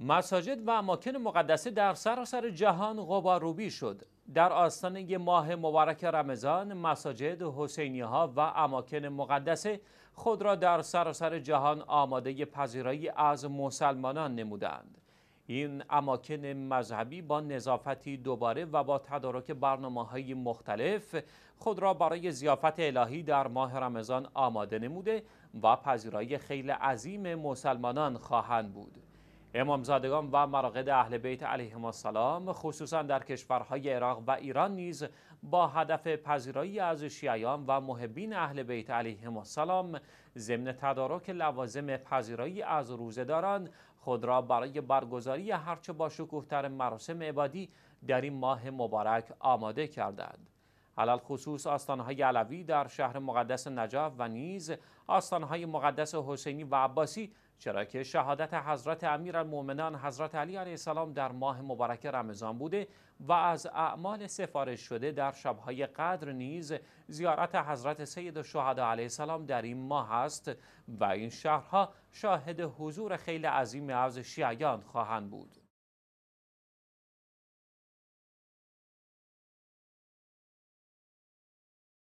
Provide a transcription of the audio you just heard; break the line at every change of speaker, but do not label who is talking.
مساجد و اماکن مقدسه در سراسر جهان غباروبی شد در آستانه ماه مبارک رمضان مساجد حسینی ها و اماکن مقدسه خود را در سراسر جهان آماده پذیرایی از مسلمانان نمودند این اماکن مذهبی با نظافتی دوباره و با تدارک برنامه های مختلف خود را برای زیافت الهی در ماه رمضان آماده نموده و پذیرایی خیلی عظیم مسلمانان خواهند بود امامزادگان و مراقد اهل بیت علیهم السلام خصوصا در کشورهای عراق و ایران نیز با هدف پذیرایی از شیعیان و محبین اهل بیت علیهم السلام ضمن تدارک لوازم پذیرایی از روزهداران خود را برای برگزاری هرچه با شکوهتر مراسم عبادی در این ماه مبارک آماده کردند. علال خصوص آستانهای علوی در شهر مقدس نجف و نیز آستانهای مقدس حسینی و عباسی چرا که شهادت حضرت المومنان حضرت علی علیه السلام در ماه مبارک رمضان بوده و از اعمال سفارش شده در شبهای قدر نیز زیارت حضرت سید الشهدا علیه السلام در این ماه است و این شهرها شاهد حضور خیلی عظیم از شیعیان خواهند بود